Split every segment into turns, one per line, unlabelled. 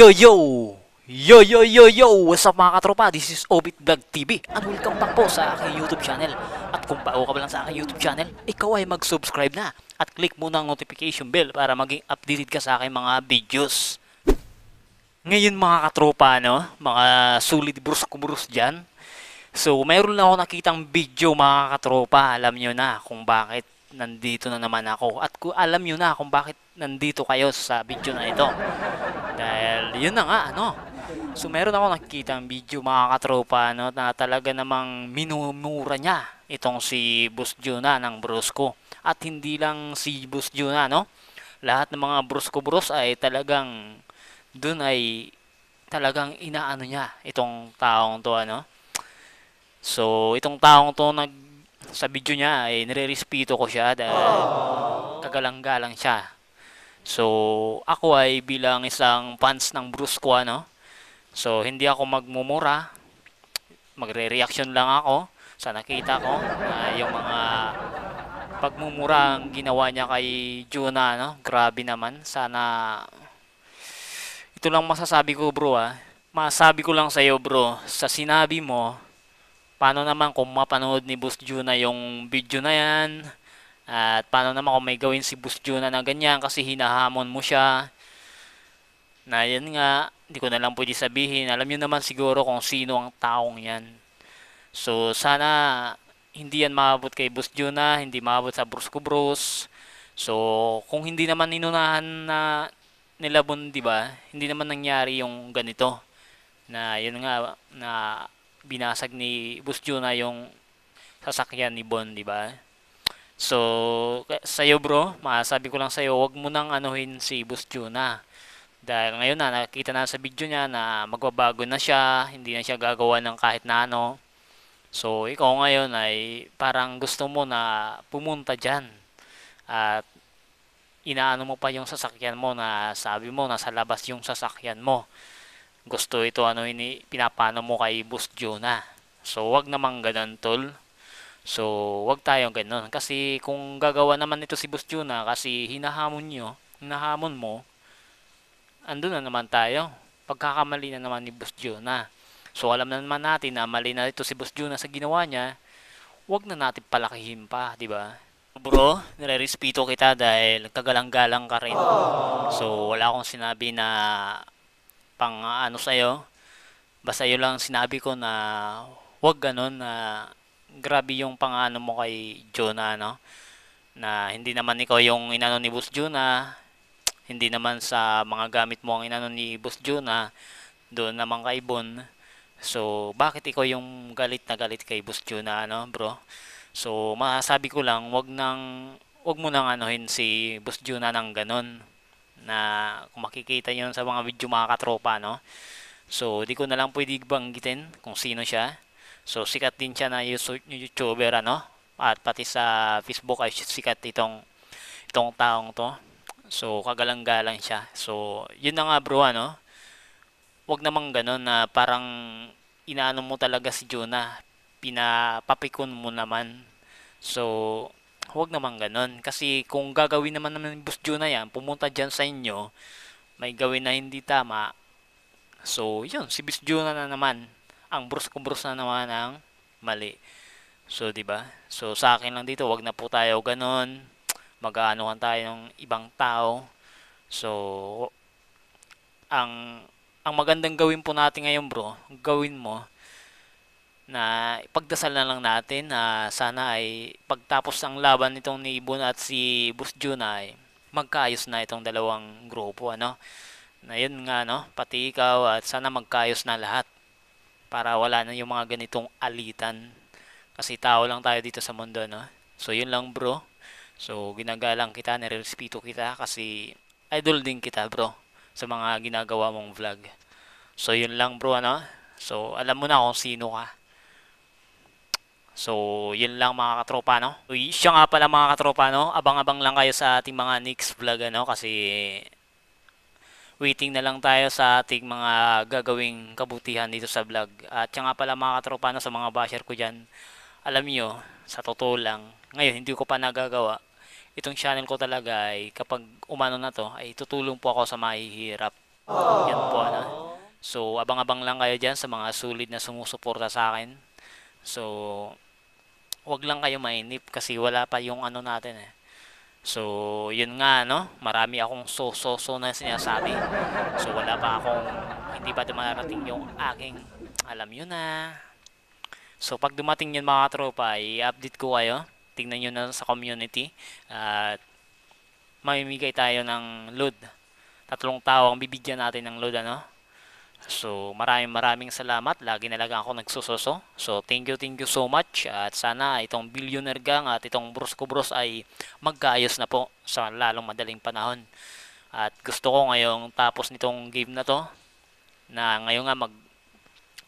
Yo, yo! Yo, yo, yo, yo! What's up mga katropa? This is Obit Vlog TV at welcome back po sa aking YouTube channel. At kung bago ka pa lang sa aking YouTube channel, ikaw ay mag-subscribe na at click mo ng notification bell para maging updated ka sa aking mga videos. Ngayon mga katropa, no? mga solid brus-kubrus diyan. So, mayroon na ako nakitang video mga katropa. Alam niyo na kung bakit nandito na naman ako. At alam niyo na kung bakit nandito kayo sa video na ito. Dahil, yun na nga, ano. So, meron ako nakikita ang video mga katropa no, na talaga namang minumura niya itong si Bus Juna ng Brusco. At hindi lang si Bus Juna, no? Lahat ng mga Brusco Bros ay talagang dun ay talagang inaano niya itong taong to, ano? So, itong taong to nag sa video niya ay nire-respeto ko siya dahil oh. kagalang-galang siya So, ako ay bilang isang fans ng Bruce Brusco, ano? So, hindi ako magmumura. Magre-reaction lang ako sa nakita ko. Uh, yung mga pagmumura ang ginawa niya kay Juna, no? Grabe naman. Sana, ito lang masasabi ko, bro, ah. Masabi ko lang sa'yo, bro. Sa sinabi mo, paano naman kung mapanood ni Boss Juna yung video na yan, at paano naman kung may gawin si Busjuna na ganyan kasi hinahamon mo siya. Na yan nga, hindi ko na lang pwede sabihin. Alam niyo naman siguro kung sino ang taong yan. So sana hindi yan maabot kay Busjuna, hindi maabot sa Brusco Bros. So kung hindi naman inunahan na nila Bon, 'di ba? Hindi naman nangyari yung ganito na yun nga na binasag ni Busjuna yung sasakyan ni Bon, 'di ba? So, sa'yo bro, masabi ko lang sa'yo, wag mo nang anuhin si Bustuna. Dahil ngayon na, nakikita na sa video niya na magbabago na siya, hindi na siya gagawa ng kahit na ano. So, ikaw ngayon ay parang gusto mo na pumunta dyan. At inaano mo pa yung sasakyan mo na sabi mo nasa labas yung sasakyan mo. Gusto ito ano ini pinapano mo kay Boss Jonah. So wag namang ganun tol. So, wag tayong ganun. Kasi kung gagawa naman nito si Boss Juna, kasi hinahamon nyo, hinahamon mo, andun na naman tayo. Pagkakamali na naman ni Boss Juna. So, alam na naman natin na mali na ito si Boss Juna sa ginawa niya, wag na natin palakihin pa, di ba? Bro, nire-respeto kita dahil kagalang-galang ka rin. Oh. So, wala akong sinabi na pang ano sa'yo. Basta yun lang sinabi ko na wag ganun na grabe yung pangano mo kay Juna no? Na hindi naman ikaw yung inano ni Boss Juna hindi naman sa mga gamit mo ang inano ni Boss Juna doon naman kay Bon. So, bakit ikaw yung galit na galit kay Boss Juna ano, bro? So, masasabi ko lang, wag nang wag mo nang anuhin si Boss Juna nang ganun na kung makikita niyo sa mga video mga katropa, no? So, di ko na lang pwede banggitin kung sino siya. So sikat din siya na YouTuber ano at pati sa Facebook ay sikat itong itong taong to. So kagalang-galang siya. So yun na nga bro ano. Wag namang ganoon na parang inaano mo talaga si Jonah. Pinapapikon mo naman. So wag namang ganoon kasi kung gagawin naman naman ni Boss Jonah yan, pumunta diyan sa inyo, may gawin na hindi tama. So yun, si Boss Jonah na naman ang brus-kubrus na naman ang mali. So, 'di ba? So, sa akin lang dito, wag na po tayo ganun. Mag-aanuhan tayo ng ibang tao. So, ang ang magandang gawin po natin ngayon, bro, gawin mo na ipagdasal na lang natin na sana ay pagtapos ng laban nitong ni Ibon at si Boss Junay, magkaayos na itong dalawang grupo, ano? Na yun nga, no? Pati ikaw at sana magkaayos na lahat para wala na yung mga ganitong alitan. Kasi tao lang tayo dito sa mundo, no? So, yun lang, bro. So, ginagalang kita, nirerespeto kita kasi idol din kita, bro, sa mga ginagawa mong vlog. So, yun lang, bro, ano? So, alam mo na kung sino ka. So, yun lang mga katropa, no? So, siya nga pala mga katropa, no? Abang-abang lang kayo sa ating mga next vlog, ano? Kasi waiting na lang tayo sa ating mga gagawing kabutihan dito sa vlog. At siya nga pala mga katropa no, sa mga basher ko dyan, alam nyo, sa totoo lang, ngayon hindi ko pa nagagawa. Itong channel ko talaga ay kapag umano na to, ay tutulong po ako sa mahihirap. Aww. Yan po ano. So, abang-abang lang kayo dyan sa mga sulit na sumusuporta sa akin. So, wag lang kayo mainip kasi wala pa yung ano natin eh So, yun nga, no? Marami akong so-so-so na sinasabi. So, wala pa akong, hindi pa dumarating yung aking, alam nyo na. So, pag dumating yun mga tropa, i-update ko kayo. Tingnan nyo na sa community. At, uh, mamimigay tayo ng load. Tatlong tao ang bibigyan natin ng load, ano? So, maraming maraming salamat. Lagi nalaga ako nagsusoso. So, thank you, thank you so much. At sana itong billionaire gang at itong bros ko bros ay magkaayos na po sa lalong madaling panahon. At gusto ko ngayong tapos nitong game na to, na ngayon nga mag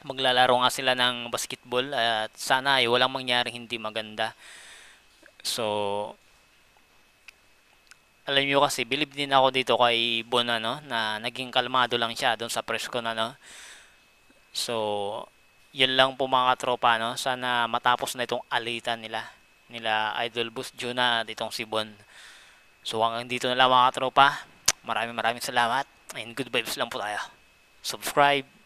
maglalaro nga sila ng basketball at sana ay walang mangyaring hindi maganda. So, alam niyo kasi, believe din ako dito kay Bon, ano, na naging kalmado lang siya doon sa press ko na, no. So, yun lang po mga tropa no. Sana matapos na itong alitan nila, nila Idol Boost Juna ditong si Bon. So, hanggang dito na lang mga tropa. Maraming maraming salamat. And good vibes lang po tayo. Subscribe.